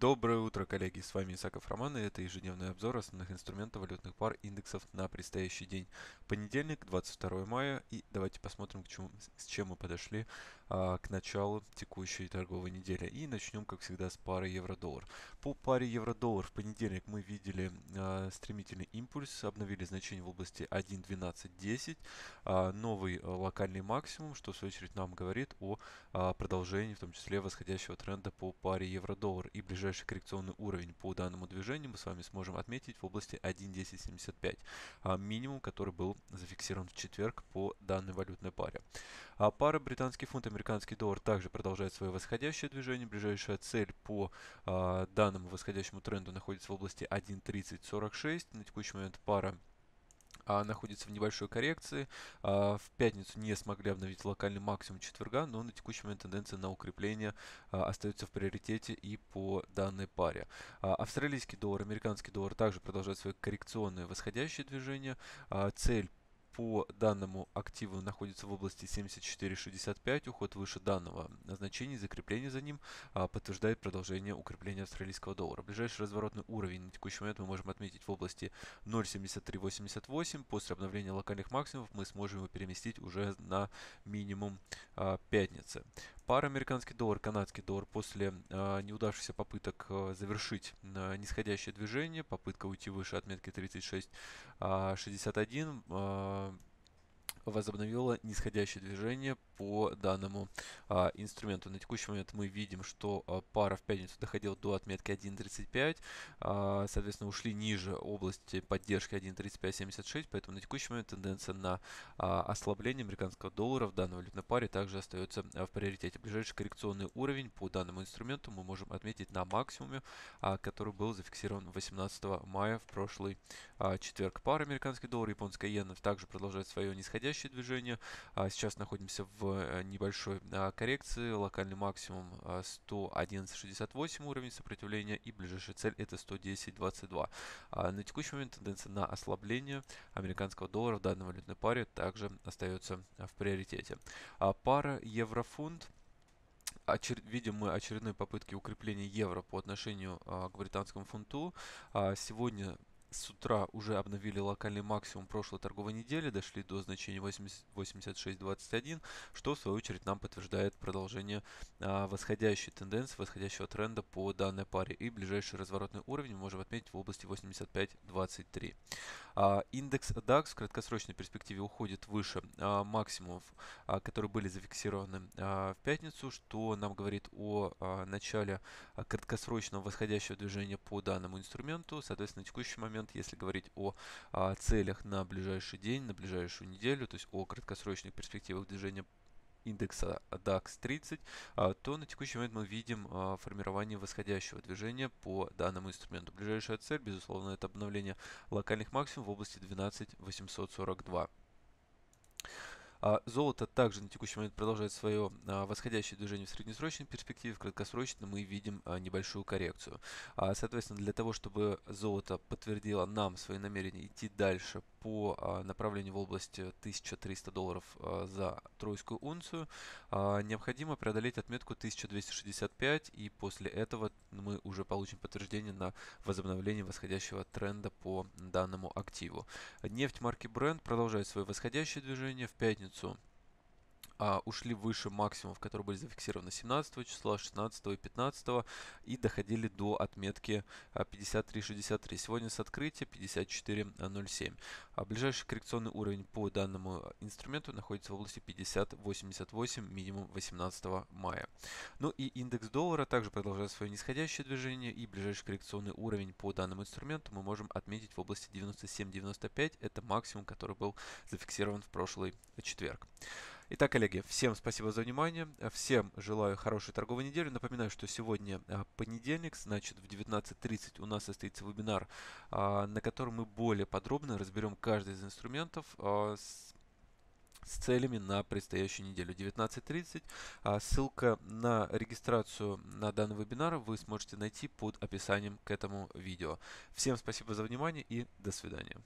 Доброе утро, коллеги! С вами Исаков Роман, и это ежедневный обзор основных инструментов валютных пар индексов на предстоящий день. Понедельник, 22 мая, и давайте посмотрим, к чему, с чем мы подошли а, к началу текущей торговой недели. И начнем, как всегда, с пары евро-доллар. По паре евро-доллар в понедельник мы видели э, стремительный импульс, обновили значение в области 1.12.10, э, а, новый э, локальный максимум, что в свою очередь нам говорит о э, продолжении, в том числе, восходящего тренда по паре евро-доллар. И ближайший коррекционный уровень по данному движению мы с вами сможем отметить в области 1.10.75, э, минимум, который был зафиксирован в четверг по данной валютной паре. А пара британский фунт, американский доллар также продолжает свое восходящее движение. Ближайшая цель по а, данному восходящему тренду находится в области 1.3046. На текущий момент пара а, находится в небольшой коррекции. А, в пятницу не смогли обновить локальный максимум четверга, но на текущий момент тенденция на укрепление а, остается в приоритете и по данной паре. австралийский доллар, американский доллар также продолжают свое коррекционное восходящее движение. цель по данному активу находится в области 74.65, уход выше данного значения, закрепление за ним а, подтверждает продолжение укрепления австралийского доллара. Ближайший разворотный уровень на текущий момент мы можем отметить в области 0.7388. После обновления локальных максимумов мы сможем его переместить уже на минимум а, пятницы. Пара американский доллар, канадский доллар после э, неудавшихся попыток э, завершить э, нисходящее движение, попытка уйти выше отметки 36.61, а, э, возобновила нисходящее движение по данному а, инструменту. На текущий момент мы видим, что а, пара в пятницу доходила до отметки 1.35, а, соответственно, ушли ниже области поддержки 1.3576, поэтому на текущий момент тенденция на а, ослабление американского доллара в данной валютной паре также остается а, в приоритете. Ближайший коррекционный уровень по данному инструменту мы можем отметить на максимуме, а, который был зафиксирован 18 мая в прошлый а, четверг. Пара американский доллар и японская иена также продолжает свое нисходящее восходящее движение. А, сейчас находимся в э, небольшой а, коррекции. Локальный максимум 111.68 а, уровень сопротивления и ближайшая цель это 110.22. На текущий момент тенденция на ослабление американского доллара в данной валютной паре также остается в приоритете. Пара еврофунт очер... видим мы очередные попытки укрепления евро по отношению а, к британскому фунту. А, сегодня с утра уже обновили локальный максимум прошлой торговой недели, дошли до значения 86.21, что в свою очередь нам подтверждает продолжение а, восходящей тенденции, восходящего тренда по данной паре. И ближайший разворотный уровень мы можем отметить в области 85.23. А, индекс DAX в краткосрочной перспективе уходит выше а, максимумов, а, которые были зафиксированы а, в пятницу, что нам говорит о а, начале а, краткосрочного восходящего движения по данному инструменту. Соответственно, на текущий момент момент, если говорить о а, целях на ближайший день, на ближайшую неделю, то есть о краткосрочных перспективах движения индекса DAX 30, а, то на текущий момент мы видим а, формирование восходящего движения по данному инструменту. Ближайшая цель, безусловно, это обновление локальных максимумов в области 12842. А золото также на текущий момент продолжает свое а, восходящее движение в среднесрочной перспективе, в краткосрочной мы видим а, небольшую коррекцию. Соответственно, для того, чтобы золото подтвердило нам свои намерения идти дальше по а, направлению в области э, 1300 долларов э, за тройскую унцию, а, необходимо преодолеть отметку 1265 и после этого мы уже получим подтверждение на возобновление восходящего тренда по данному активу. Нефть марки Brent продолжает свое восходящее движение в пятницу а, ушли выше максимумов, которые были зафиксированы 17 числа, 16 и 15 и доходили до отметки 53.63. А, Сегодня с открытия 54.07. А ближайший коррекционный уровень по данному инструменту находится в области 50.88, минимум 18 мая. Ну и индекс доллара также продолжает свое нисходящее движение и ближайший коррекционный уровень по данному инструменту мы можем отметить в области 97.95. Это максимум, который был зафиксирован в прошлый четверг. Итак, коллеги, всем спасибо за внимание, всем желаю хорошей торговой недели. Напоминаю, что сегодня а, понедельник, значит в 19.30 у нас состоится вебинар, а, на котором мы более подробно разберем каждый из инструментов а, с с целями на предстоящую неделю 19.30. ссылка на регистрацию на данный вебинар вы сможете найти под описанием к этому видео. Всем спасибо за внимание и до свидания.